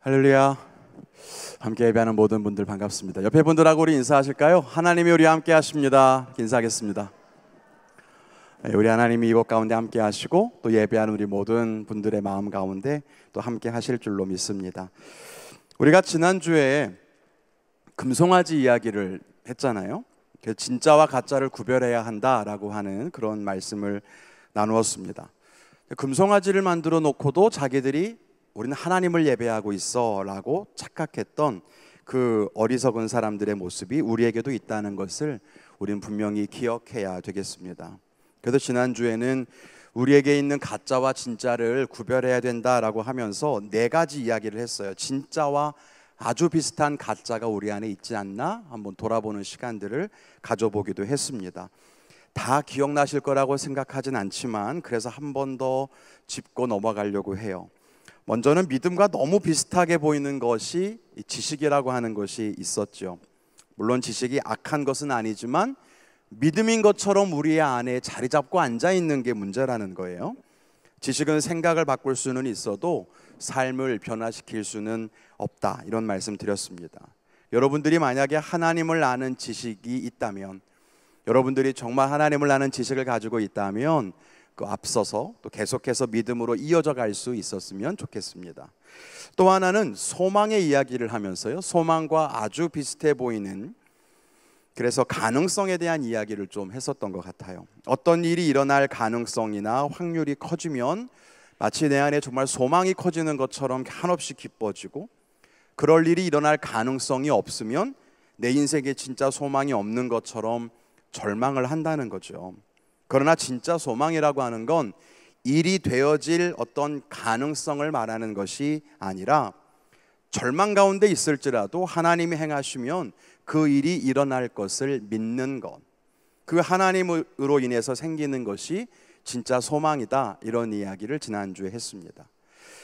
할렐루야. 함께 예배하는 모든 분들 반갑습니다. 옆에 분들하고 우리 인사하실까요? 하나님이 우리 함께 하십니다. 인사하겠습니다. 네, 우리 하나님이 이곳 가운데 함께 하시고 또 예배하는 우리 모든 분들의 마음 가운데 또 함께 하실 줄로 믿습니다. 우리가 지난주에 금송아지 이야기를 했잖아요. 진짜와 가짜를 구별해야 한다라고 하는 그런 말씀을 나누었습니다. 금송아지를 만들어 놓고도 자기들이 우리는 하나님을 예배하고 있어라고 착각했던 그 어리석은 사람들의 모습이 우리에게도 있다는 것을 우리는 분명히 기억해야 되겠습니다. 그래서 지난주에는 우리에게 있는 가짜와 진짜를 구별해야 된다라고 하면서 네 가지 이야기를 했어요. 진짜와 아주 비슷한 가짜가 우리 안에 있지 않나 한번 돌아보는 시간들을 가져보기도 했습니다. 다 기억나실 거라고 생각하진 않지만 그래서 한 번 더 짚고 넘어가려고 해요. 먼저는 믿음과 너무 비슷하게 보이는 것이 지식이라고 하는 것이 있었죠. 물론 지식이 악한 것은 아니지만 믿음인 것처럼 우리 안에 자리 잡고 앉아 있는 게 문제라는 거예요. 지식은 생각을 바꿀 수는 있어도 삶을 변화시킬 수는 없다. 이런 말씀 드렸습니다. 여러분들이 만약에 하나님을 아는 지식이 있다면 여러분들이 정말 하나님을 아는 지식을 가지고 있다면 그 앞서서 또 계속해서 믿음으로 이어져 갈 수 있었으면 좋겠습니다. 또 하나는 소망의 이야기를 하면서요. 소망과 아주 비슷해 보이는 그래서 가능성에 대한 이야기를 좀 했었던 것 같아요. 어떤 일이 일어날 가능성이나 확률이 커지면 마치 내 안에 정말 소망이 커지는 것처럼 한없이 기뻐지고 그럴 일이 일어날 가능성이 없으면 내 인생에 진짜 소망이 없는 것처럼 절망을 한다는 거죠. 그러나 진짜 소망이라고 하는 건 일이 되어질 어떤 가능성을 말하는 것이 아니라 절망 가운데 있을지라도 하나님이 행하시면 그 일이 일어날 것을 믿는 것. 그 하나님으로 인해서 생기는 것이 진짜 소망이다. 이런 이야기를 지난주에 했습니다.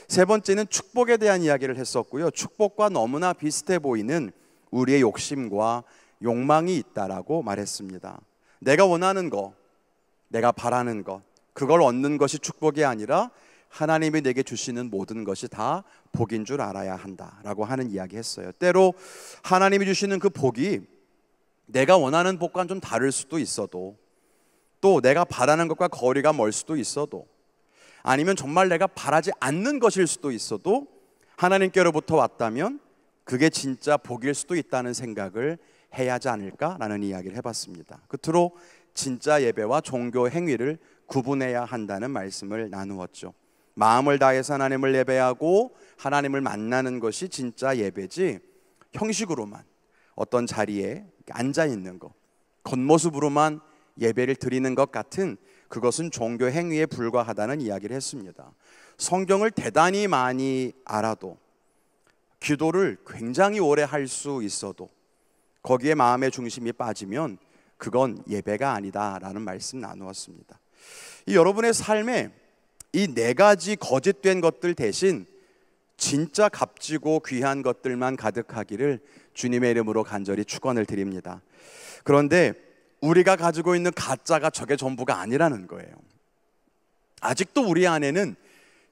세 번째는 축복에 대한 이야기를 했었고요. 축복과 너무나 비슷해 보이는 우리의 욕심과 욕망이 있다라고 말했습니다. 내가 원하는 거, 내가 바라는 것, 그걸 얻는 것이 축복이 아니라 하나님이 내게 주시는 모든 것이 다 복인 줄 알아야 한다라고 하는 이야기 했어요. 때로 하나님이 주시는 그 복이 내가 원하는 복과는 좀 다를 수도 있어도 또 내가 바라는 것과 거리가 멀 수도 있어도 아니면 정말 내가 바라지 않는 것일 수도 있어도 하나님께로부터 왔다면 그게 진짜 복일 수도 있다는 생각을 해야 하지 않을까라는 이야기를 해봤습니다. 끝으로 진짜 예배와 종교 행위를 구분해야 한다는 말씀을 나누었죠. 마음을 다해서 하나님을 예배하고 하나님을 만나는 것이 진짜 예배지 형식으로만 어떤 자리에 앉아 있는 것, 겉모습으로만 예배를 드리는 것 같은 그것은 종교 행위에 불과하다는 이야기를 했습니다. 성경을 대단히 많이 알아도 기도를 굉장히 오래 할 수 있어도 거기에 마음의 중심이 빠지면 그건 예배가 아니다라는 말씀 나누었습니다. 이 여러분의 삶에 이 네 가지 거짓된 것들 대신 진짜 값지고 귀한 것들만 가득하기를 주님의 이름으로 간절히 축원을 드립니다. 그런데 우리가 가지고 있는 가짜가 저게 전부가 아니라는 거예요. 아직도 우리 안에는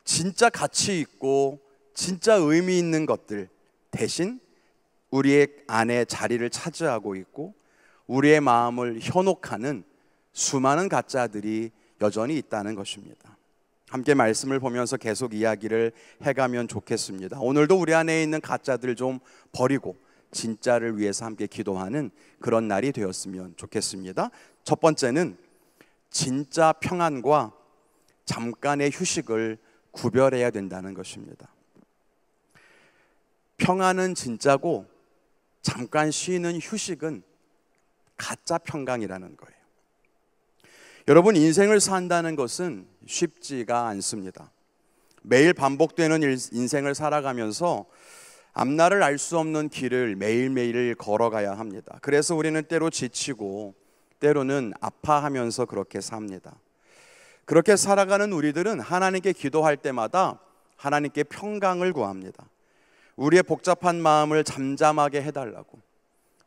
진짜 가치 있고 진짜 의미 있는 것들 대신 우리의 안에 자리를 차지하고 있고 우리의 마음을 현혹하는 수많은 가짜들이 여전히 있다는 것입니다. 함께 말씀을 보면서 계속 이야기를 해가면 좋겠습니다. 오늘도 우리 안에 있는 가짜들 좀 버리고 진짜를 위해서 함께 기도하는 그런 날이 되었으면 좋겠습니다. 첫 번째는 진짜 평안과 잠깐의 휴식을 구별해야 된다는 것입니다. 평안은 진짜고 잠깐 쉬는 휴식은 가짜 평강이라는 거예요. 여러분 인생을 산다는 것은 쉽지가 않습니다. 매일 반복되는 인생을 살아가면서 앞날을 알 수 없는 길을 매일매일 걸어가야 합니다. 그래서 우리는 때로 지치고 때로는 아파하면서 그렇게 삽니다. 그렇게 살아가는 우리들은 하나님께 기도할 때마다 하나님께 평강을 구합니다. 우리의 복잡한 마음을 잠잠하게 해달라고.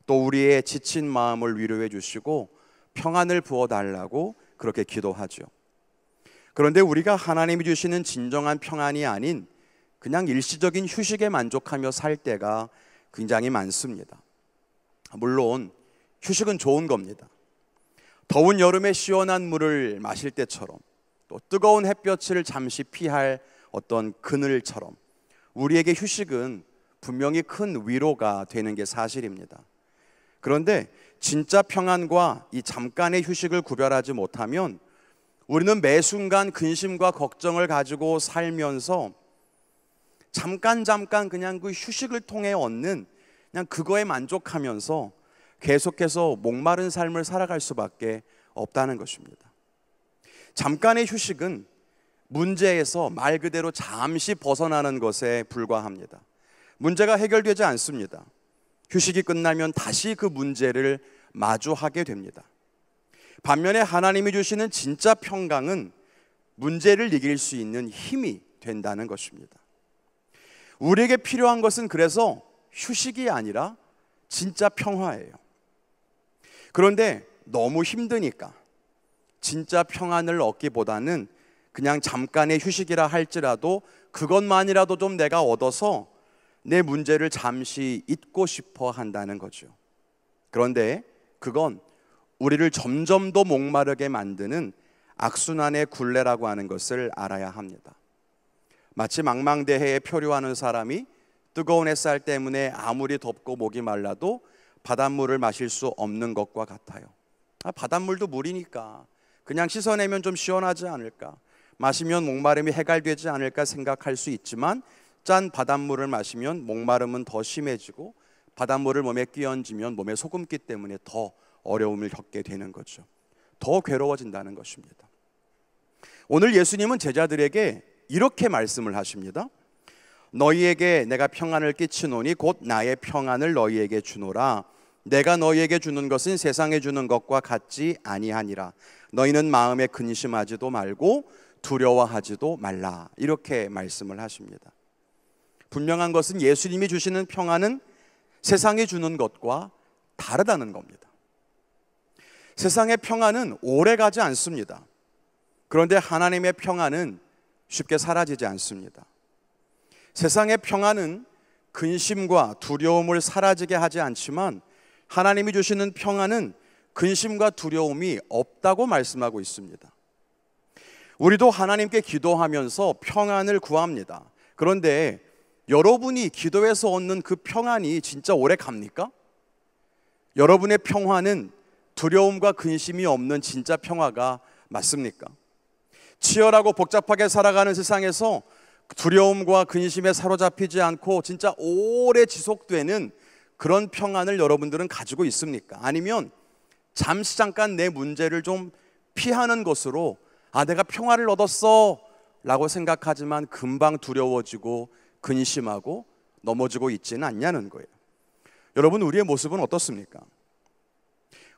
또 우리의 지친 마음을 위로해 주시고 평안을 부어 달라고 그렇게 기도하죠. 그런데 우리가 하나님이 주시는 진정한 평안이 아닌 그냥 일시적인 휴식에 만족하며 살 때가 굉장히 많습니다. 물론 휴식은 좋은 겁니다. 더운 여름에 시원한 물을 마실 때처럼 또 뜨거운 햇볕을 잠시 피할 어떤 그늘처럼 우리에게 휴식은 분명히 큰 위로가 되는 게 사실입니다. 그런데 진짜 평안과 이 잠깐의 휴식을 구별하지 못하면 우리는 매 순간 근심과 걱정을 가지고 살면서 잠깐 잠깐 그냥 그 휴식을 통해 얻는 그냥 그거에 만족하면서 계속해서 목마른 삶을 살아갈 수밖에 없다는 것입니다. 잠깐의 휴식은 문제에서 말 그대로 잠시 벗어나는 것에 불과합니다. 문제가 해결되지 않습니다. 휴식이 끝나면 다시 그 문제를 마주하게 됩니다. 반면에 하나님이 주시는 진짜 평강은 문제를 이길 수 있는 힘이 된다는 것입니다. 우리에게 필요한 것은 그래서 휴식이 아니라 진짜 평화예요. 그런데 너무 힘드니까 진짜 평안을 얻기보다는 그냥 잠깐의 휴식이라 할지라도 그것만이라도 좀 내가 얻어서 내 문제를 잠시 잊고 싶어 한다는 거죠. 그런데 그건 우리를 점점 더 목마르게 만드는 악순환의 굴레라고 하는 것을 알아야 합니다. 마치 망망대해에 표류하는 사람이 뜨거운 햇살 때문에 아무리 덥고 목이 말라도 바닷물을 마실 수 없는 것과 같아요. 아, 바닷물도 물이니까 그냥 씻어내면 좀 시원하지 않을까? 마시면 목마름이 해갈되지 않을까 생각할 수 있지만 짠 바닷물을 마시면 목마름은 더 심해지고 바닷물을 몸에 끼얹으면 몸에 소금기 때문에 더 어려움을 겪게 되는 거죠. 더 괴로워진다는 것입니다. 오늘 예수님은 제자들에게 이렇게 말씀을 하십니다. 너희에게 내가 평안을 끼치노니 곧 나의 평안을 너희에게 주노라. 내가 너희에게 주는 것은 세상에 주는 것과 같지 아니하니라. 너희는 마음에 근심하지도 말고 두려워하지도 말라. 이렇게 말씀을 하십니다. 분명한 것은 예수님이 주시는 평안은 세상이 주는 것과 다르다는 겁니다. 세상의 평안은 오래 가지 않습니다. 그런데 하나님의 평안은 쉽게 사라지지 않습니다. 세상의 평안은 근심과 두려움을 사라지게 하지 않지만 하나님이 주시는 평안은 근심과 두려움이 없다고 말씀하고 있습니다. 우리도 하나님께 기도하면서 평안을 구합니다. 그런데 여러분이 기도해서 얻는 그 평안이 진짜 오래 갑니까? 여러분의 평화는 두려움과 근심이 없는 진짜 평화가 맞습니까? 치열하고 복잡하게 살아가는 세상에서 두려움과 근심에 사로잡히지 않고 진짜 오래 지속되는 그런 평안을 여러분들은 가지고 있습니까? 아니면 잠시 잠깐 내 문제를 좀 피하는 것으로 아, 내가 평화를 얻었어 라고 생각하지만 금방 두려워지고 근심하고 넘어지고 있지는 않냐는 거예요. 여러분, 우리의 모습은 어떻습니까?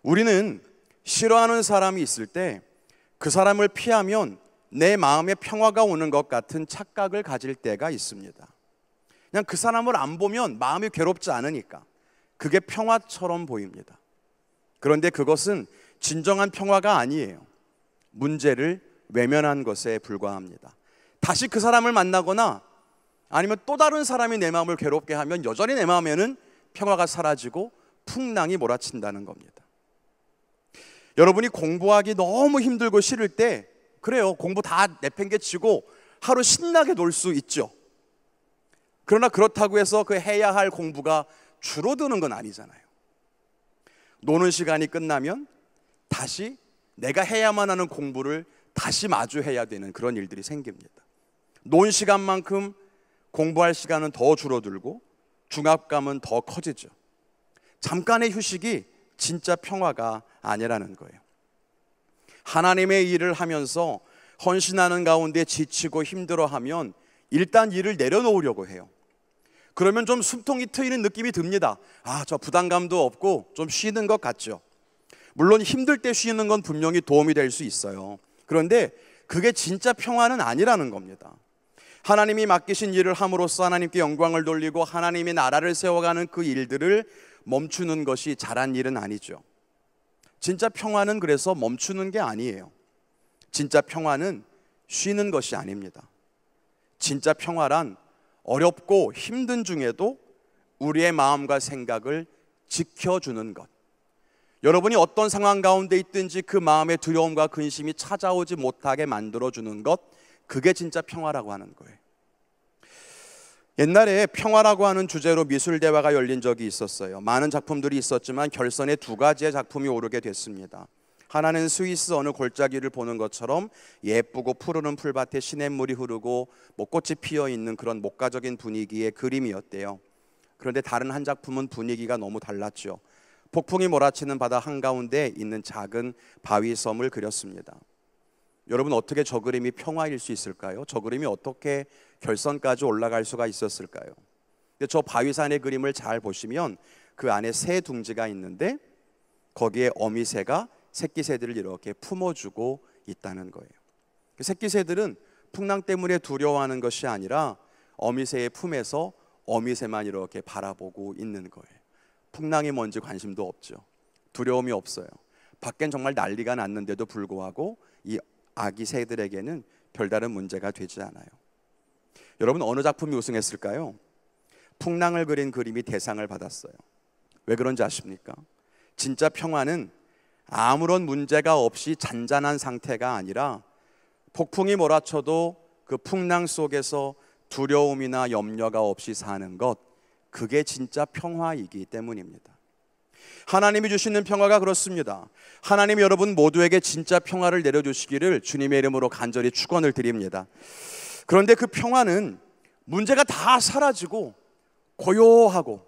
우리는 싫어하는 사람이 있을 때 그 사람을 피하면 내 마음에 평화가 오는 것 같은 착각을 가질 때가 있습니다. 그냥 그 사람을 안 보면 마음이 괴롭지 않으니까 그게 평화처럼 보입니다. 그런데 그것은 진정한 평화가 아니에요. 문제를 외면한 것에 불과합니다. 다시 그 사람을 만나거나 아니면 또 다른 사람이 내 마음을 괴롭게 하면 여전히 내 마음에는 평화가 사라지고 풍랑이 몰아친다는 겁니다. 여러분이 공부하기 너무 힘들고 싫을 때 그래요. 공부 다 내팽개치고 하루 신나게 놀 수 있죠. 그러나 그렇다고 해서 그 해야 할 공부가 줄어드는 건 아니잖아요. 노는 시간이 끝나면 다시 내가 해야만 하는 공부를 다시 마주해야 되는 그런 일들이 생깁니다. 논 시간만큼 공부할 시간은 더 줄어들고 중압감은 더 커지죠. 잠깐의 휴식이 진짜 평화가 아니라는 거예요. 하나님의 일을 하면서 헌신하는 가운데 지치고 힘들어하면 일단 일을 내려놓으려고 해요. 그러면 좀 숨통이 트이는 느낌이 듭니다. 아, 저 부담감도 없고 좀 쉬는 것 같죠. 물론 힘들 때 쉬는 건 분명히 도움이 될 수 있어요. 그런데 그게 진짜 평화는 아니라는 겁니다. 하나님이 맡기신 일을 함으로써 하나님께 영광을 돌리고 하나님이 나라를 세워가는 그 일들을 멈추는 것이 잘한 일은 아니죠. 진짜 평화는 그래서 멈추는 게 아니에요. 진짜 평화는 쉬는 것이 아닙니다. 진짜 평화란 어렵고 힘든 중에도 우리의 마음과 생각을 지켜주는 것. 여러분이 어떤 상황 가운데 있든지 그 마음의 두려움과 근심이 찾아오지 못하게 만들어주는 것, 그게 진짜 평화라고 하는 거예요. 옛날에 평화라고 하는 주제로 미술 대화가 열린 적이 있었어요. 많은 작품들이 있었지만 결선에 두 가지의 작품이 오르게 됐습니다. 하나는 스위스 어느 골짜기를 보는 것처럼 예쁘고 푸르른 풀밭에 시냇물이 흐르고 목꽃이 피어 있는 그런 목가적인 분위기의 그림이었대요. 그런데 다른 한 작품은 분위기가 너무 달랐죠. 폭풍이 몰아치는 바다 한가운데 있는 작은 바위 섬을 그렸습니다. 여러분 어떻게 저 그림이 평화일 수 있을까요? 저 그림이 어떻게 결선까지 올라갈 수가 있었을까요? 근데 저 바위산의 그림을 잘 보시면 그 안에 새 둥지가 있는데 거기에 어미새가 새끼 새들을 이렇게 품어주고 있다는 거예요. 그 새끼 새들은 풍랑 때문에 두려워하는 것이 아니라 어미새의 품에서 어미새만 이렇게 바라보고 있는 거예요. 풍랑이 뭔지 관심도 없죠. 두려움이 없어요. 밖엔 정말 난리가 났는데도 불구하고 이 아기 새들에게는 별다른 문제가 되지 않아요. 여러분 어느 작품이 우승했을까요? 풍랑을 그린 그림이 대상을 받았어요. 왜 그런지 아십니까? 진짜 평화는 아무런 문제가 없이 잔잔한 상태가 아니라 폭풍이 몰아쳐도 그 풍랑 속에서 두려움이나 염려가 없이 사는 것 그게 진짜 평화이기 때문입니다. 하나님이 주시는 평화가 그렇습니다. 하나님 여러분 모두에게 진짜 평화를 내려주시기를 주님의 이름으로 간절히 축원을 드립니다. 그런데 그 평화는 문제가 다 사라지고 고요하고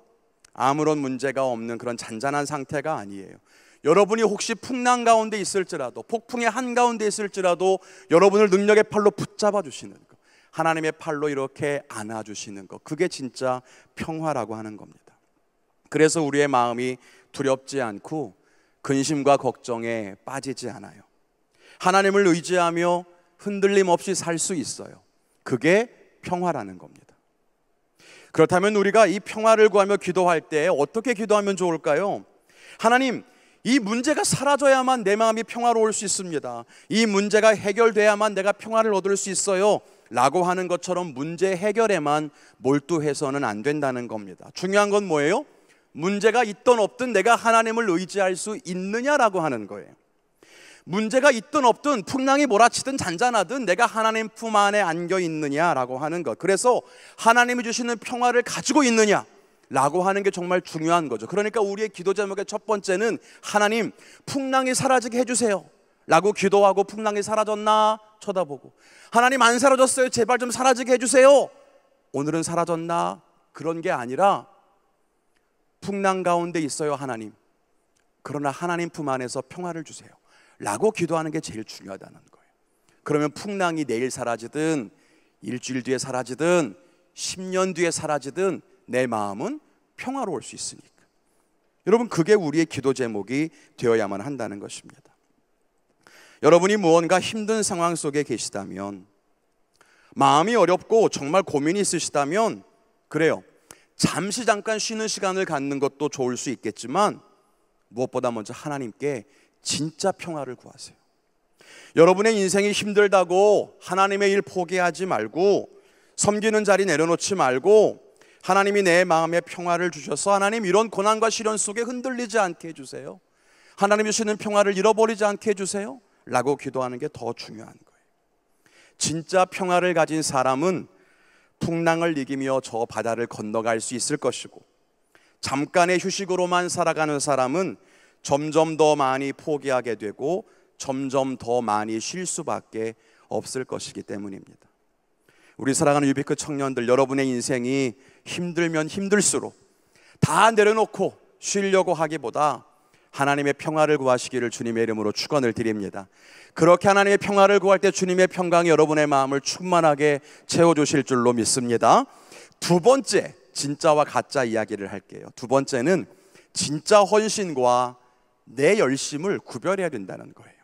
아무런 문제가 없는 그런 잔잔한 상태가 아니에요. 여러분이 혹시 풍랑 가운데 있을지라도 폭풍의 한가운데 있을지라도 여러분을 능력의 팔로 붙잡아 주시는 것. 하나님의 팔로 이렇게 안아 주시는 것. 그게 진짜 평화라고 하는 겁니다. 그래서 우리의 마음이 두렵지 않고 근심과 걱정에 빠지지 않아요. 하나님을 의지하며 흔들림 없이 살 수 있어요. 그게 평화라는 겁니다. 그렇다면 우리가 이 평화를 구하며 기도할 때 어떻게 기도하면 좋을까요? 하나님, 이 문제가 사라져야만 내 마음이 평화로울 수 있습니다. 이 문제가 해결돼야만 내가 평화를 얻을 수 있어요. 라고 하는 것처럼 문제 해결에만 몰두해서는 안 된다는 겁니다. 중요한 건 뭐예요? 문제가 있든 없든 내가 하나님을 의지할 수 있느냐라고 하는 거예요. 문제가 있든 없든 풍랑이 몰아치든 잔잔하든 내가 하나님 품 안에 안겨 있느냐라고 하는 것. 그래서 하나님이 주시는 평화를 가지고 있느냐. 라고 하는 게 정말 중요한 거죠. 그러니까 우리의 기도 제목의 첫 번째는 하나님 풍랑이 사라지게 해주세요. 라고 기도하고 풍랑이 사라졌나 쳐다보고 하나님 안 사라졌어요. 제발 좀 사라지게 해주세요. 오늘은 사라졌나 그런 게 아니라 풍랑 가운데 있어요, 하나님. 그러나 하나님 품 안에서 평화를 주세요. 라고 기도하는 게 제일 중요하다는 거예요. 그러면 풍랑이 내일 사라지든 일주일 뒤에 사라지든 10년 뒤에 사라지든 내 마음은 평화로울 수 있으니까. 여러분, 그게 우리의 기도 제목이 되어야만 한다는 것입니다. 여러분이 무언가 힘든 상황 속에 계시다면, 마음이 어렵고 정말 고민이 있으시다면, 그래요. 잠시 잠깐 쉬는 시간을 갖는 것도 좋을 수 있겠지만 무엇보다 먼저 하나님께 진짜 평화를 구하세요. 여러분의 인생이 힘들다고 하나님의 일 포기하지 말고 섬기는 자리 내려놓지 말고 하나님이 내 마음에 평화를 주셔서 하나님 이런 고난과 시련 속에 흔들리지 않게 해주세요. 하나님 주시는 평화를 잃어버리지 않게 해주세요. 라고 기도하는 게 더 중요한 거예요. 진짜 평화를 가진 사람은 풍랑을 이기며 저 바다를 건너갈 수 있을 것이고 잠깐의 휴식으로만 살아가는 사람은 점점 더 많이 포기하게 되고 점점 더 많이 쉴 수밖에 없을 것이기 때문입니다. 우리 사랑하는 유비크 청년들 여러분의 인생이 힘들면 힘들수록 다 내려놓고 쉬려고 하기보다 하나님의 평화를 구하시기를 주님의 이름으로 축원을 드립니다. 그렇게 하나님의 평화를 구할 때 주님의 평강이 여러분의 마음을 충만하게 채워 주실 줄로 믿습니다. 두 번째, 진짜와 가짜 이야기를 할게요. 두 번째는 진짜 헌신과 내 열심을 구별해야 된다는 거예요.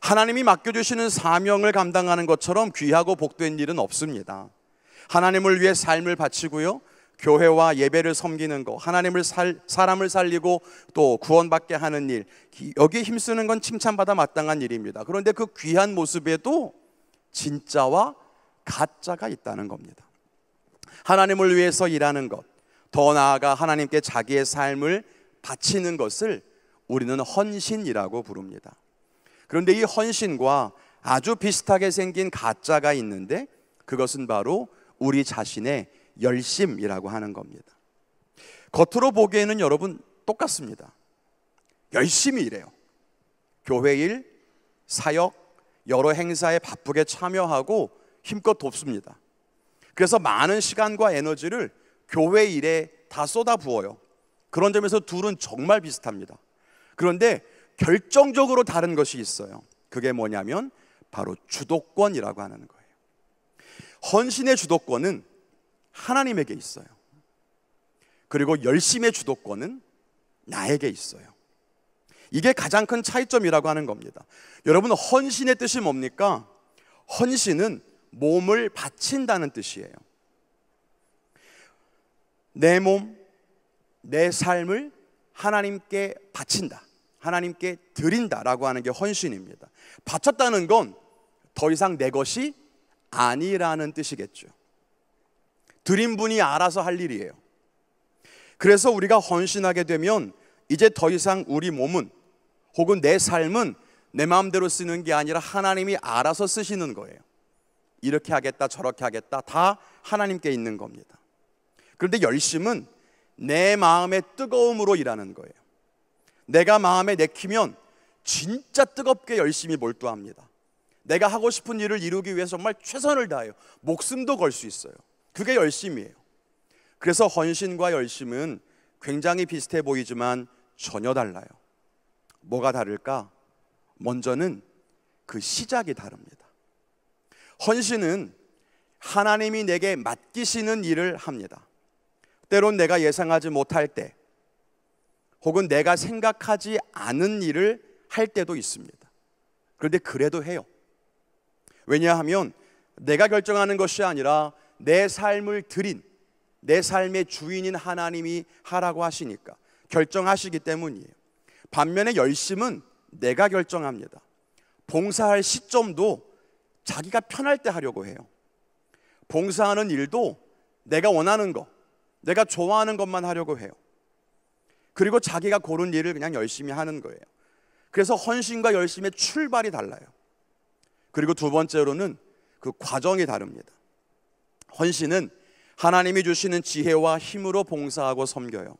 하나님이 맡겨주시는 사명을 감당하는 것처럼 귀하고 복된 일은 없습니다. 하나님을 위해 삶을 바치고요. 교회와 예배를 섬기는 거, 하나님을 살, 사람을 살리고 또 구원받게 하는 일, 여기에 힘쓰는 건 칭찬받아 마땅한 일입니다. 그런데 그 귀한 모습에도 진짜와 가짜가 있다는 겁니다. 하나님을 위해서 일하는 것, 더 나아가 하나님께 자기의 삶을 바치는 것을 우리는 헌신이라고 부릅니다. 그런데 이 헌신과 아주 비슷하게 생긴 가짜가 있는데 그것은 바로 우리 자신의 열심이라고 하는 겁니다. 겉으로 보기에는 여러분 똑같습니다. 열심히 일해요. 교회 일, 사역, 여러 행사에 바쁘게 참여하고 힘껏 돕습니다. 그래서 많은 시간과 에너지를 교회 일에 다 쏟아부어요. 그런 점에서 둘은 정말 비슷합니다. 그런데 결정적으로 다른 것이 있어요. 그게 뭐냐면 바로 주도권이라고 하는 거예요. 헌신의 주도권은 하나님에게 있어요. 그리고 열심의 주도권은 나에게 있어요. 이게 가장 큰 차이점이라고 하는 겁니다. 여러분, 헌신의 뜻이 뭡니까? 헌신은 몸을 바친다는 뜻이에요. 내 몸, 내 삶을 하나님께 바친다. 하나님께 드린다라고 하는 게 헌신입니다. 바쳤다는 건 더 이상 내 것이 아니라는 뜻이겠죠. 드린 분이 알아서 할 일이에요. 그래서 우리가 헌신하게 되면 이제 더 이상 우리 몸은 혹은 내 삶은 내 마음대로 쓰는 게 아니라 하나님이 알아서 쓰시는 거예요. 이렇게 하겠다, 저렇게 하겠다, 다 하나님께 있는 겁니다. 그런데 열심은 내 마음의 뜨거움으로 일하는 거예요. 내가 마음에 내키면 진짜 뜨겁게 열심히 몰두합니다. 내가 하고 싶은 일을 이루기 위해서 정말 최선을 다해요. 목숨도 걸 수 있어요. 그게 열심이에요. 그래서 헌신과 열심은 굉장히 비슷해 보이지만 전혀 달라요. 뭐가 다를까? 먼저는 그 시작이 다릅니다. 헌신은 하나님이 내게 맡기시는 일을 합니다. 때론 내가 예상하지 못할 때, 혹은 내가 생각하지 않은 일을 할 때도 있습니다. 그런데 그래도 해요. 왜냐하면 내가 결정하는 것이 아니라 내 삶을 드린 내 삶의 주인인 하나님이 하라고 하시니까 결정하시기 때문이에요. 반면에 열심은 내가 결정합니다. 봉사할 시점도 자기가 편할 때 하려고 해요. 봉사하는 일도 내가 원하는 거, 내가 좋아하는 것만 하려고 해요. 그리고 자기가 고른 일을 그냥 열심히 하는 거예요. 그래서 헌신과 열심의 출발이 달라요. 그리고 두 번째로는 그 과정이 다릅니다. 헌신은 하나님이 주시는 지혜와 힘으로 봉사하고 섬겨요.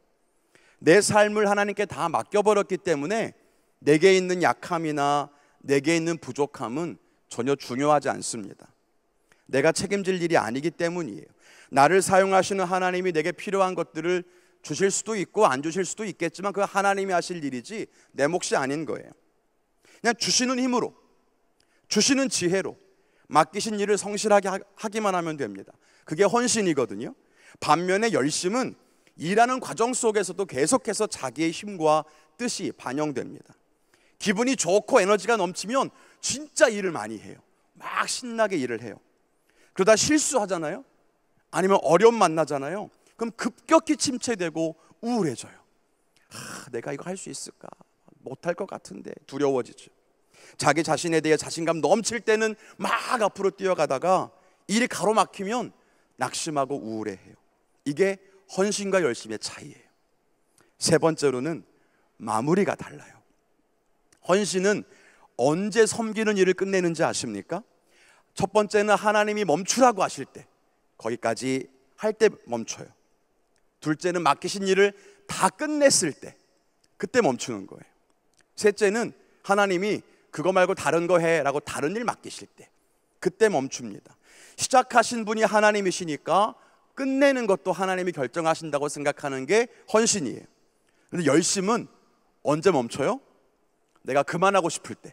내 삶을 하나님께 다 맡겨버렸기 때문에 내게 있는 약함이나 내게 있는 부족함은 전혀 중요하지 않습니다. 내가 책임질 일이 아니기 때문이에요. 나를 사용하시는 하나님이 내게 필요한 것들을 주실 수도 있고 안 주실 수도 있겠지만 그 하나님이 하실 일이지 내 몫이 아닌 거예요. 그냥 주시는 힘으로, 주시는 지혜로, 맡기신 일을 성실하게 하기만 하면 됩니다. 그게 헌신이거든요. 반면에 열심은 일하는 과정 속에서도 계속해서 자기의 힘과 뜻이 반영됩니다. 기분이 좋고 에너지가 넘치면 진짜 일을 많이 해요. 막 신나게 일을 해요. 그러다 실수하잖아요. 아니면 어려움 만나잖아요. 그럼 급격히 침체되고 우울해져요. 아, 내가 이거 할 수 있을까? 못할 것 같은데 두려워지죠. 자기 자신에 대해 자신감 넘칠 때는 막 앞으로 뛰어가다가 일이 가로막히면 낙심하고 우울해해요. 이게 헌신과 열심의 차이예요. 세 번째로는 마무리가 달라요. 헌신은 언제 섬기는 일을 끝내는지 아십니까? 첫 번째는 하나님이 멈추라고 하실 때 거기까지 할 때 멈춰요. 둘째는 맡기신 일을 다 끝냈을 때 그때 멈추는 거예요. 셋째는 하나님이 그거 말고 다른 거 해라고 다른 일 맡기실 때 그때 멈춥니다. 시작하신 분이 하나님이시니까 끝내는 것도 하나님이 결정하신다고 생각하는 게 헌신이에요. 근데 열심은 언제 멈춰요? 내가 그만하고 싶을 때.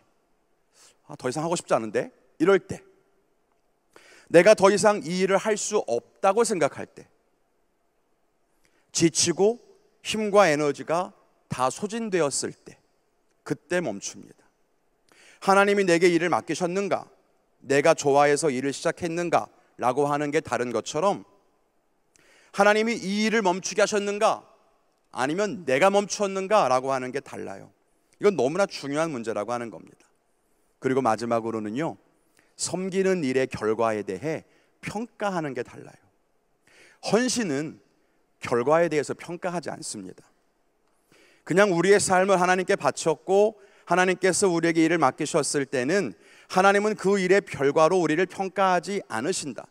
아, 더 이상 하고 싶지 않은데. 이럴 때. 내가 더 이상 이 일을 할 수 없다고 생각할 때. 지치고 힘과 에너지가 다 소진되었을 때. 그때 멈춥니다. 하나님이 내게 일을 맡기셨는가? 내가 좋아해서 일을 시작했는가? 라고 하는 게 다른 것처럼 하나님이 이 일을 멈추게 하셨는가? 아니면 내가 멈추었는가? 라고 하는 게 달라요. 이건 너무나 중요한 문제라고 하는 겁니다. 그리고 마지막으로는요, 섬기는 일의 결과에 대해 평가하는 게 달라요. 헌신은 결과에 대해서 평가하지 않습니다. 그냥 우리의 삶을 하나님께 바쳤고 하나님께서 우리에게 일을 맡기셨을 때는 하나님은 그 일의 결과로 우리를 평가하지 않으신다.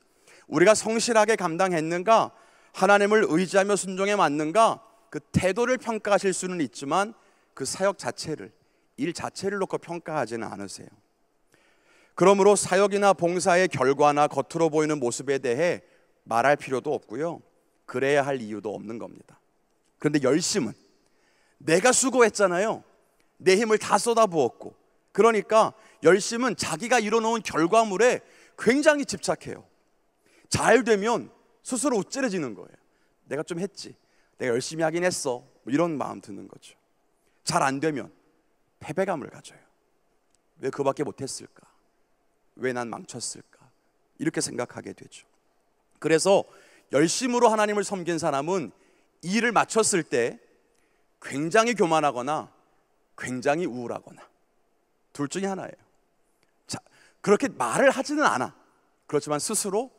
우리가 성실하게 감당했는가, 하나님을 의지하며 순종해 맞는가, 그 태도를 평가하실 수는 있지만 그 사역 자체를, 일 자체를 놓고 평가하지는 않으세요. 그러므로 사역이나 봉사의 결과나 겉으로 보이는 모습에 대해 말할 필요도 없고요. 그래야 할 이유도 없는 겁니다. 그런데 열심은 내가 수고했잖아요. 내 힘을 다 쏟아부었고 그러니까 열심은 자기가 이뤄놓은 결과물에 굉장히 집착해요. 잘 되면 스스로 우쭐해지는 거예요. 내가 좀 했지. 내가 열심히 하긴 했어. 뭐 이런 마음 드는 거죠. 잘 안 되면 패배감을 가져요. 왜 그밖에 못했을까? 왜 난 망쳤을까? 이렇게 생각하게 되죠. 그래서 열심으로 하나님을 섬긴 사람은 일을 마쳤을 때 굉장히 교만하거나 굉장히 우울하거나 둘 중에 하나예요. 자, 그렇게 말을 하지는 않아. 그렇지만 스스로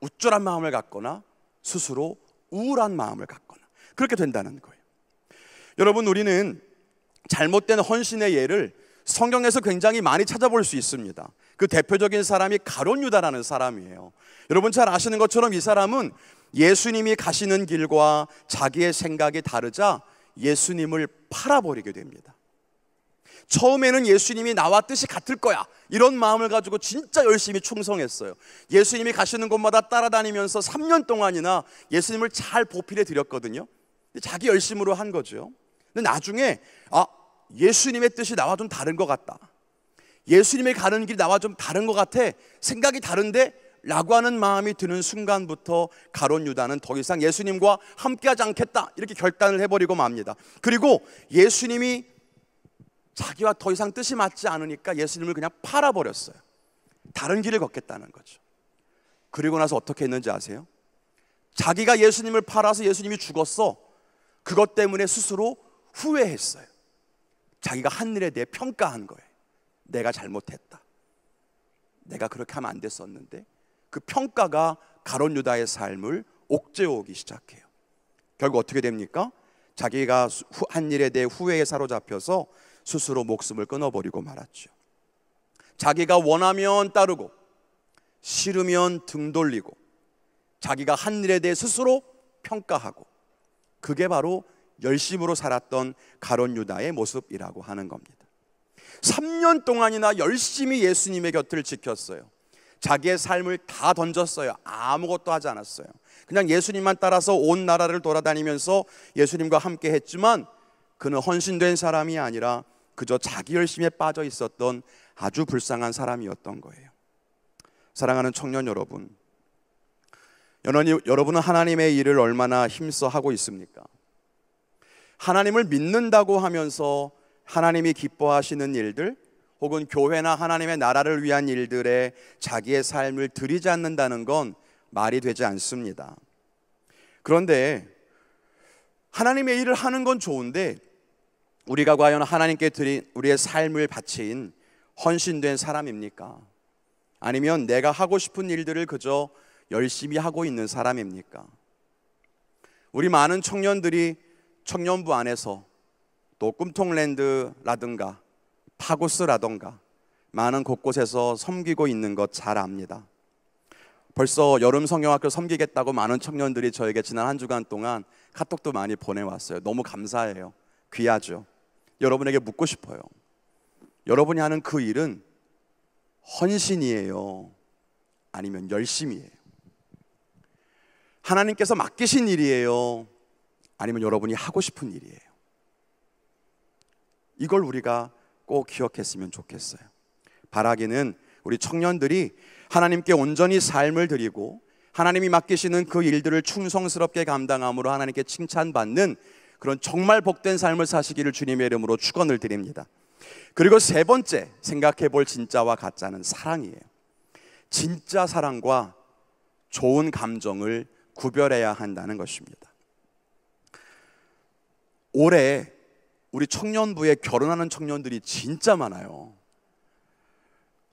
우쭐한 마음을 갖거나 스스로 우울한 마음을 갖거나 그렇게 된다는 거예요. 여러분 우리는 잘못된 헌신의 예를 성경에서 굉장히 많이 찾아볼 수 있습니다. 그 대표적인 사람이 가론 유다라는 사람이에요. 여러분 잘 아시는 것처럼 이 사람은 예수님이 가시는 길과 자기의 생각이 다르자 예수님을 팔아버리게 됩니다. 처음에는 예수님이 나와 뜻이 같을 거야. 이런 마음을 가지고 진짜 열심히 충성했어요. 예수님이 가시는 곳마다 따라다니면서 3년 동안이나 예수님을 잘 보필해 드렸거든요. 자기 열심으로 한 거죠. 근데 나중에 아, 예수님의 뜻이 나와 좀 다른 것 같다. 예수님의 가는 길이 나와 좀 다른 것 같아. 생각이 다른데? 라고 하는 마음이 드는 순간부터 가론 유다는 더 이상 예수님과 함께하지 않겠다. 이렇게 결단을 해버리고 맙니다. 그리고 예수님이 자기와 더 이상 뜻이 맞지 않으니까 예수님을 그냥 팔아버렸어요. 다른 길을 걷겠다는 거죠. 그리고 나서 어떻게 했는지 아세요? 자기가 예수님을 팔아서 예수님이 죽었어. 그것 때문에 스스로 후회했어요. 자기가 한 일에 대해 평가한 거예요. 내가 잘못했다. 내가 그렇게 하면 안 됐었는데 그 평가가 가론 유다의 삶을 옥죄오기 시작해요. 결국 어떻게 됩니까? 자기가 한 일에 대해 후회에 사로잡혀서 스스로 목숨을 끊어버리고 말았죠. 자기가 원하면 따르고 싫으면 등 돌리고 자기가 한 일에 대해 스스로 평가하고 그게 바로 열심으로 살았던 가론 유다의 모습이라고 하는 겁니다. 3년 동안이나 열심히 예수님의 곁을 지켰어요. 자기의 삶을 다 던졌어요. 아무것도 하지 않았어요. 그냥 예수님만 따라서 온 나라를 돌아다니면서 예수님과 함께 했지만 그는 헌신된 사람이 아니라 그저 자기 열심에 빠져 있었던 아주 불쌍한 사람이었던 거예요. 사랑하는 청년 여러분, 여러분은 하나님의 일을 얼마나 힘써 하고 있습니까? 하나님을 믿는다고 하면서 하나님이 기뻐하시는 일들 혹은 교회나 하나님의 나라를 위한 일들에 자기의 삶을 들이지 않는다는 건 말이 되지 않습니다. 그런데 하나님의 일을 하는 건 좋은데 우리가 과연 하나님께 드린 우리의 삶을 바친 헌신된 사람입니까? 아니면 내가 하고 싶은 일들을 그저 열심히 하고 있는 사람입니까? 우리 많은 청년들이 청년부 안에서 또 꿈통랜드라든가 파고스라든가 많은 곳곳에서 섬기고 있는 것 잘 압니다. 벌써 여름 성경학교 섬기겠다고 많은 청년들이 저에게 지난 한 주간 동안 카톡도 많이 보내왔어요. 너무 감사해요. 귀하죠. 여러분에게 묻고 싶어요. 여러분이 하는 그 일은 헌신이에요. 아니면 열심이에요. 하나님께서 맡기신 일이에요. 아니면 여러분이 하고 싶은 일이에요. 이걸 우리가 꼭 기억했으면 좋겠어요. 바라기는 우리 청년들이 하나님께 온전히 삶을 드리고 하나님이 맡기시는 그 일들을 충성스럽게 감당함으로 하나님께 칭찬받는 그런 정말 복된 삶을 사시기를 주님의 이름으로 축원을 드립니다. 그리고 세 번째 생각해 볼 진짜와 가짜는 사랑이에요. 진짜 사랑과 좋은 감정을 구별해야 한다는 것입니다. 올해 우리 청년부에 결혼하는 청년들이 진짜 많아요.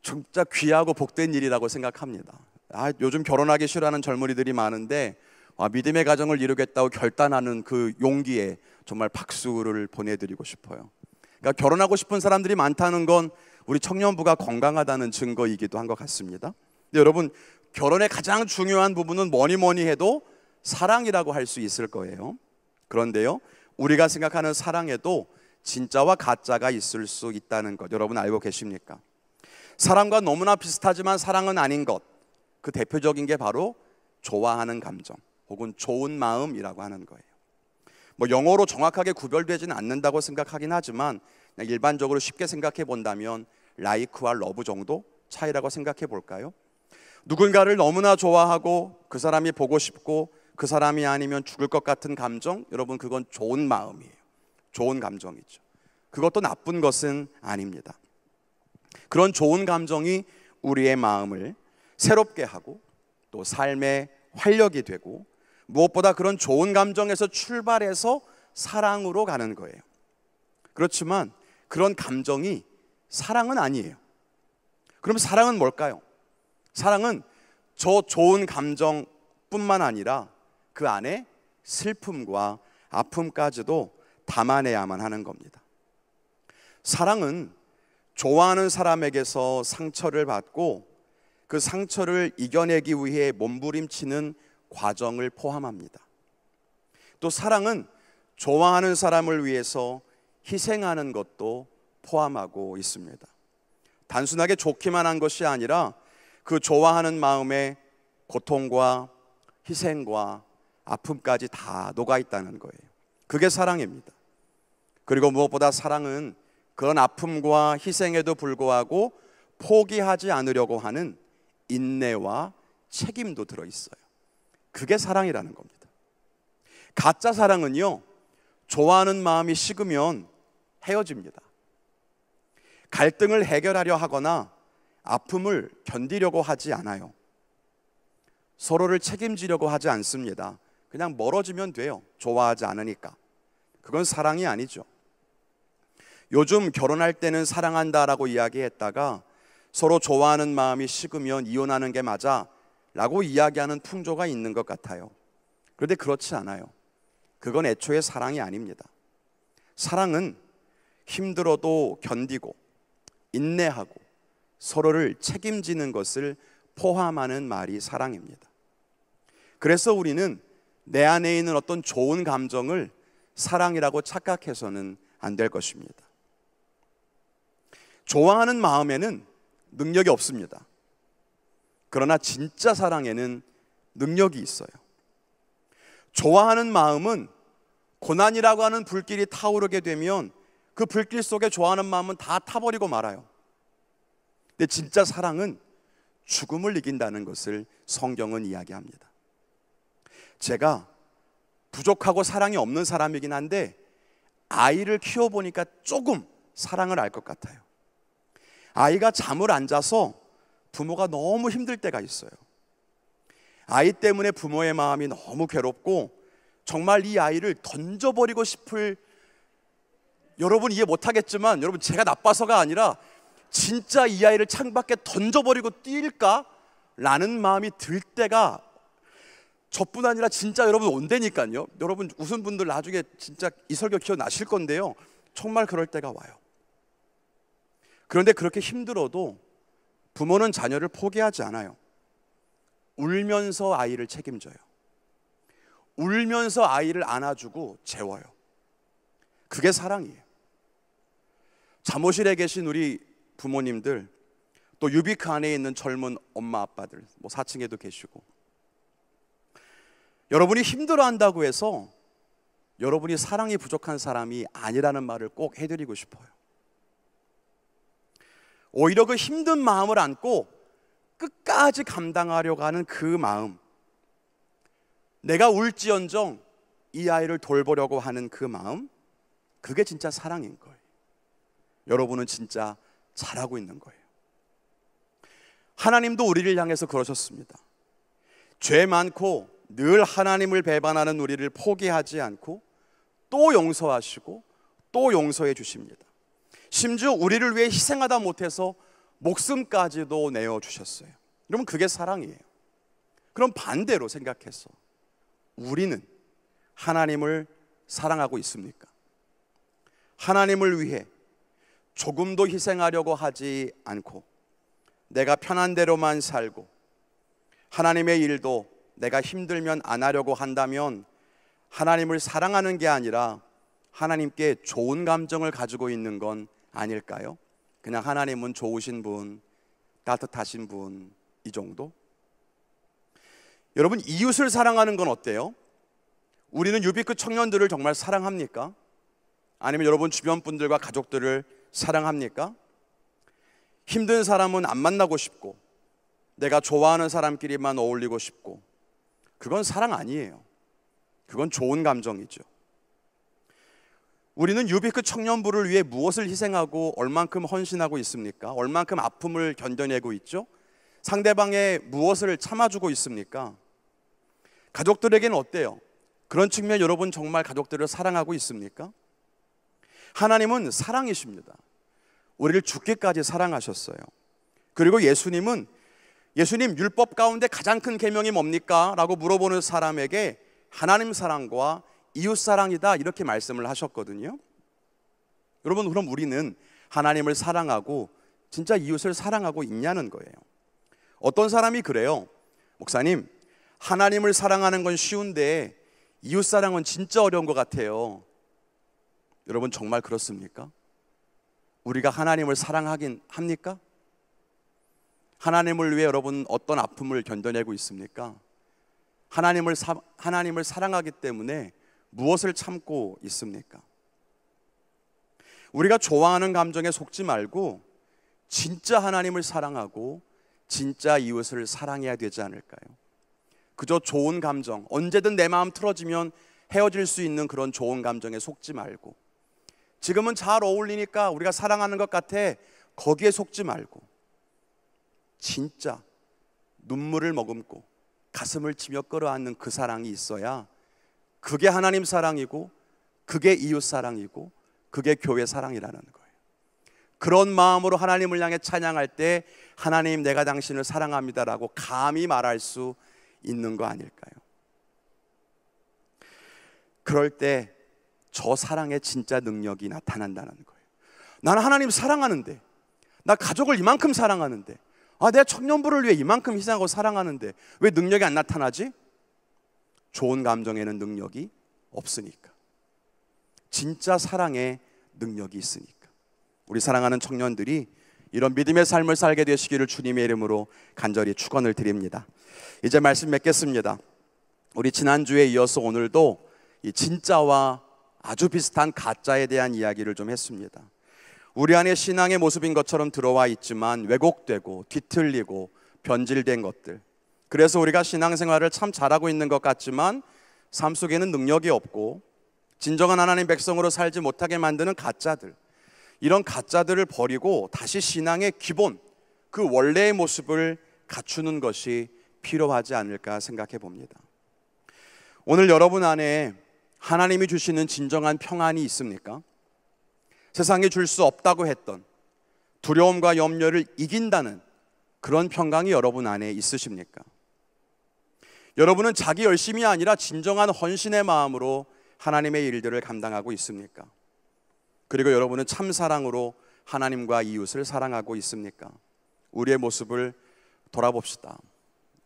진짜 귀하고 복된 일이라고 생각합니다. 아, 요즘 결혼하기 싫어하는 젊은이들이 많은데 아, 믿음의 가정을 이루겠다고 결단하는 그 용기에 정말 박수를 보내드리고 싶어요. 그러니까 결혼하고 싶은 사람들이 많다는 건 우리 청년부가 건강하다는 증거이기도 한 것 같습니다. 근데 여러분 결혼의 가장 중요한 부분은 뭐니 뭐니 해도 사랑이라고 할 수 있을 거예요. 그런데요, 우리가 생각하는 사랑에도 진짜와 가짜가 있을 수 있다는 것 여러분 알고 계십니까? 사랑과 너무나 비슷하지만 사랑은 아닌 것. 그 대표적인 게 바로 좋아하는 감정. 혹은 좋은 마음이라고 하는 거예요. 뭐 영어로 정확하게 구별되지는 않는다고 생각하긴 하지만 일반적으로 쉽게 생각해 본다면 라이크와 러브 정도 차이라고 생각해 볼까요? 누군가를 너무나 좋아하고 그 사람이 보고 싶고 그 사람이 아니면 죽을 것 같은 감정 여러분 그건 좋은 마음이에요. 좋은 감정이죠. 그것도 나쁜 것은 아닙니다. 그런 좋은 감정이 우리의 마음을 새롭게 하고 또 삶의 활력이 되고 무엇보다 그런 좋은 감정에서 출발해서 사랑으로 가는 거예요. 그렇지만 그런 감정이 사랑은 아니에요. 그럼 사랑은 뭘까요? 사랑은 저 좋은 감정뿐만 아니라 그 안에 슬픔과 아픔까지도 담아내야만 하는 겁니다. 사랑은 좋아하는 사람에게서 상처를 받고 그 상처를 이겨내기 위해 몸부림치는 과정을 포함합니다. 또 사랑은 좋아하는 사람을 위해서 희생하는 것도 포함하고 있습니다. 단순하게 좋기만 한 것이 아니라 그 좋아하는 마음에 고통과 희생과 아픔까지 다 녹아 있다는 거예요. 그게 사랑입니다. 그리고 무엇보다 사랑은 그런 아픔과 희생에도 불구하고 포기하지 않으려고 하는 인내와 책임도 들어 있어요. 그게 사랑이라는 겁니다. 가짜 사랑은요, 좋아하는 마음이 식으면 헤어집니다. 갈등을 해결하려 하거나 아픔을 견디려고 하지 않아요. 서로를 책임지려고 하지 않습니다. 그냥 멀어지면 돼요. 좋아하지 않으니까. 그건 사랑이 아니죠. 요즘 결혼할 때는 사랑한다라고 이야기했다가 서로 좋아하는 마음이 식으면 이혼하는 게 맞아 라고 이야기하는 풍조가 있는 것 같아요. 그런데 그렇지 않아요. 그건 애초에 사랑이 아닙니다. 사랑은 힘들어도 견디고 인내하고 서로를 책임지는 것을 포함하는 말이 사랑입니다. 그래서 우리는 내 안에 있는 어떤 좋은 감정을 사랑이라고 착각해서는 안 될 것입니다. 좋아하는 마음에는 능력이 없습니다. 그러나 진짜 사랑에는 능력이 있어요. 좋아하는 마음은 고난이라고 하는 불길이 타오르게 되면 그 불길 속에 좋아하는 마음은 다 타버리고 말아요. 근데 진짜 사랑은 죽음을 이긴다는 것을 성경은 이야기합니다. 제가 부족하고 사랑이 없는 사람이긴 한데 아이를 키워보니까 조금 사랑을 알 것 같아요. 아이가 잠을 안 자서 부모가 너무 힘들 때가 있어요. 아이 때문에 부모의 마음이 너무 괴롭고 정말 이 아이를 던져버리고 싶을 여러분 이해 못하겠지만 여러분 제가 나빠서가 아니라 진짜 이 아이를 창밖에 던져버리고 뛸까? 라는 마음이 들 때가 저뿐 아니라 진짜 여러분 온대니까요. 여러분 웃은 분들 나중에 진짜 이 설교 기억나실 건데요. 정말 그럴 때가 와요. 그런데 그렇게 힘들어도 부모는 자녀를 포기하지 않아요. 울면서 아이를 책임져요. 울면서 아이를 안아주고 재워요. 그게 사랑이에요. 잠옷실에 계신 우리 부모님들, 또 유비크 안에 있는 젊은 엄마 아빠들, 뭐 4층에도 계시고. 여러분이 힘들어 한다고 해서 여러분이 사랑이 부족한 사람이 아니라는 말을 꼭 해드리고 싶어요. 오히려 그 힘든 마음을 안고 끝까지 감당하려고 하는 그 마음. 내가 울지언정 이 아이를 돌보려고 하는 그 마음. 그게 진짜 사랑인 거예요. 여러분은 진짜 잘하고 있는 거예요. 하나님도 우리를 향해서 그러셨습니다. 죄 많고 늘 하나님을 배반하는 우리를 포기하지 않고 또 용서하시고 또 용서해 주십니다. 심지어 우리를 위해 희생하다 못해서 목숨까지도 내어 주셨어요. 여러분 그게 사랑이에요. 그럼 반대로 생각해서 우리는 하나님을 사랑하고 있습니까? 하나님을 위해 조금도 희생하려고 하지 않고 내가 편한 대로만 살고 하나님의 일도 내가 힘들면 안 하려고 한다면 하나님을 사랑하는 게 아니라 하나님께 좋은 감정을 가지고 있는 건 아닐까요? 그냥 하나님은 좋으신 분, 따뜻하신 분, 이 정도? 여러분, 이웃을 사랑하는 건 어때요? 우리는 유비크 청년들을 정말 사랑합니까? 아니면 여러분 주변 분들과 가족들을 사랑합니까? 힘든 사람은 안 만나고 싶고, 내가 좋아하는 사람끼리만 어울리고 싶고, 그건 사랑 아니에요. 그건 좋은 감정이죠. 우리는 유비크 청년부를 위해 무엇을 희생하고 얼만큼 헌신하고 있습니까? 얼만큼 아픔을 견뎌내고 있죠? 상대방의 무엇을 참아주고 있습니까? 가족들에게는 어때요? 그런 측면 여러분 정말 가족들을 사랑하고 있습니까? 하나님은 사랑이십니다. 우리를 죽기까지 사랑하셨어요. 그리고 예수님은 예수님 율법 가운데 가장 큰 계명이 뭡니까? 라고 물어보는 사람에게 하나님 사랑과 이웃 사랑이다 이렇게 말씀을 하셨거든요. 여러분 그럼 우리는 하나님을 사랑하고 진짜 이웃을 사랑하고 있냐는 거예요. 어떤 사람이 그래요. 목사님, 하나님을 사랑하는 건 쉬운데 이웃 사랑은 진짜 어려운 것 같아요. 여러분 정말 그렇습니까? 우리가 하나님을 사랑하긴 합니까? 하나님을 위해 여러분 어떤 아픔을 견뎌내고 있습니까? 하나님을 사, 하나님을 사랑하기 때문에 무엇을 참고 있습니까? 우리가 좋아하는 감정에 속지 말고 진짜 하나님을 사랑하고 진짜 이웃을 사랑해야 되지 않을까요? 그저 좋은 감정, 언제든 내 마음 틀어지면 헤어질 수 있는 그런 좋은 감정에 속지 말고 지금은 잘 어울리니까 우리가 사랑하는 것 같아 거기에 속지 말고 진짜 눈물을 머금고 가슴을 치며 끌어안는 그 사랑이 있어야 그게 하나님 사랑이고 그게 이웃 사랑이고 그게 교회 사랑이라는 거예요. 그런 마음으로 하나님을 향해 찬양할 때 하나님 내가 당신을 사랑합니다라고 감히 말할 수 있는 거 아닐까요? 그럴 때 저 사랑의 진짜 능력이 나타난다는 거예요. 나는 하나님 사랑하는데 나 가족을 이만큼 사랑하는데 아, 내가 청년부를 위해 이만큼 희생하고 사랑하는데 왜 능력이 안 나타나지? 좋은 감정에는 능력이 없으니까. 진짜 사랑에 능력이 있으니까. 우리 사랑하는 청년들이 이런 믿음의 삶을 살게 되시기를 주님의 이름으로 간절히 축원을 드립니다. 이제 말씀 맺겠습니다. 우리 지난주에 이어서 오늘도 이 진짜와 아주 비슷한 가짜에 대한 이야기를 좀 했습니다. 우리 안에 신앙의 모습인 것처럼 들어와 있지만 왜곡되고 뒤틀리고 변질된 것들. 그래서 우리가 신앙생활을 참 잘하고 있는 것 같지만 삶 속에는 능력이 없고 진정한 하나님 백성으로 살지 못하게 만드는 가짜들 이런 가짜들을 버리고 다시 신앙의 기본 그 원래의 모습을 갖추는 것이 필요하지 않을까 생각해 봅니다. 오늘 여러분 안에 하나님이 주시는 진정한 평안이 있습니까? 세상에 줄 수 없다고 했던 두려움과 염려를 이긴다는 그런 평강이 여러분 안에 있으십니까? 여러분은 자기 열심이 아니라 진정한 헌신의 마음으로 하나님의 일들을 감당하고 있습니까? 그리고 여러분은 참 사랑으로 하나님과 이웃을 사랑하고 있습니까? 우리의 모습을 돌아봅시다.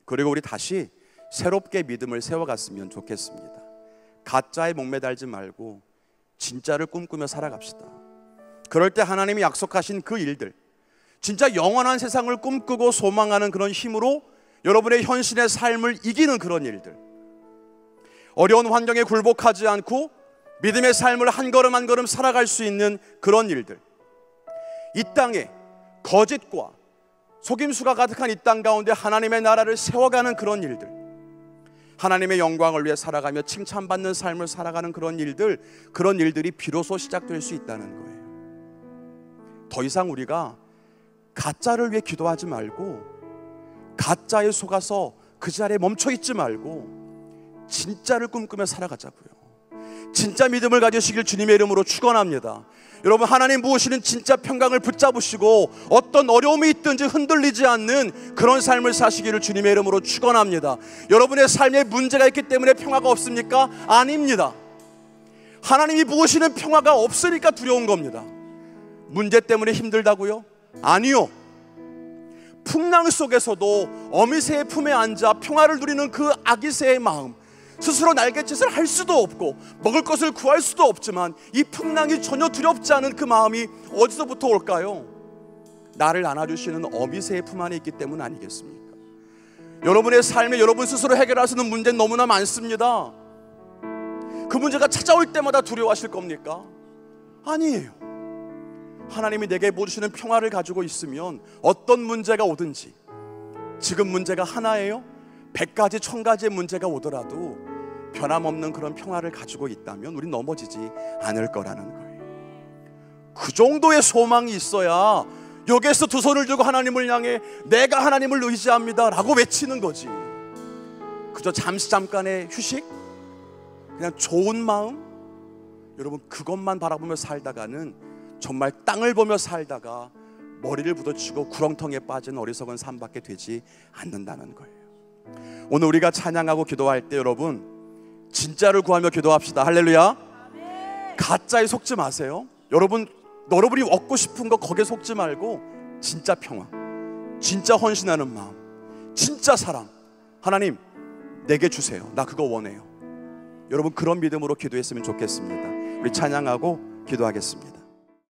그리고 우리 다시 새롭게 믿음을 세워갔으면 좋겠습니다. 가짜에 목매달지 말고 진짜를 꿈꾸며 살아갑시다. 그럴 때 하나님이 약속하신 그 일들, 진짜 영원한 세상을 꿈꾸고 소망하는 그런 힘으로 여러분의 현실의 삶을 이기는 그런 일들. 어려운 환경에 굴복하지 않고 믿음의 삶을 한 걸음 한 걸음 살아갈 수 있는 그런 일들. 이 땅에 거짓과 속임수가 가득한 이 땅 가운데 하나님의 나라를 세워가는 그런 일들. 하나님의 영광을 위해 살아가며 칭찬받는 삶을 살아가는 그런 일들, 그런 일들이 비로소 시작될 수 있다는 거예요. 더 이상 우리가 가짜를 위해 기도하지 말고 가짜에 속아서 그 자리에 멈춰 있지 말고 진짜를 꿈꾸며 살아가자고요. 진짜 믿음을 가지시길 주님의 이름으로 축원합니다. 여러분 하나님 무엇이든 진짜 평강을 붙잡으시고 어떤 어려움이 있든지 흔들리지 않는 그런 삶을 사시기를 주님의 이름으로 축원합니다. 여러분의 삶에 문제가 있기 때문에 평화가 없습니까? 아닙니다. 하나님이 무엇이든 평화가 없으니까 두려운 겁니다. 문제 때문에 힘들다고요? 아니요. 풍랑 속에서도 어미새의 품에 앉아 평화를 누리는 그 아기새의 마음 스스로 날갯짓을 할 수도 없고 먹을 것을 구할 수도 없지만 이 풍랑이 전혀 두렵지 않은 그 마음이 어디서부터 올까요? 나를 안아주시는 어미새의 품 안에 있기 때문 아니겠습니까? 여러분의 삶에 여러분 스스로 해결할 수 있는 문제는 너무나 많습니다. 그 문제가 찾아올 때마다 두려워하실 겁니까? 아니에요. 하나님이 내게 보여주시는 평화를 가지고 있으면 어떤 문제가 오든지 지금 문제가 하나예요? 1 0 0 가지, 천 가지의 문제가 오더라도 변함없는 그런 평화를 가지고 있다면 우리 넘어지지 않을 거라는 거예요. 그 정도의 소망이 있어야 여기에서 두 손을 들고 하나님을 향해 내가 하나님을 의지합니다 라고 외치는 거지. 그저 잠시 잠깐의 휴식, 그냥 좋은 마음, 여러분 그것만 바라보며 살다가는 정말 땅을 보며 살다가 머리를 부딪히고 구렁텅에 빠진 어리석은 삶밖에 되지 않는다는 거예요. 오늘 우리가 찬양하고 기도할 때 여러분 진짜를 구하며 기도합시다. 할렐루야. 가짜에 속지 마세요. 여러분 여러분이 얻고 싶은 거 거기에 속지 말고 진짜 평화, 진짜 헌신하는 마음, 진짜 사랑. 하나님 내게 주세요. 나 그거 원해요. 여러분 그런 믿음으로 기도했으면 좋겠습니다. 우리 찬양하고 기도하겠습니다.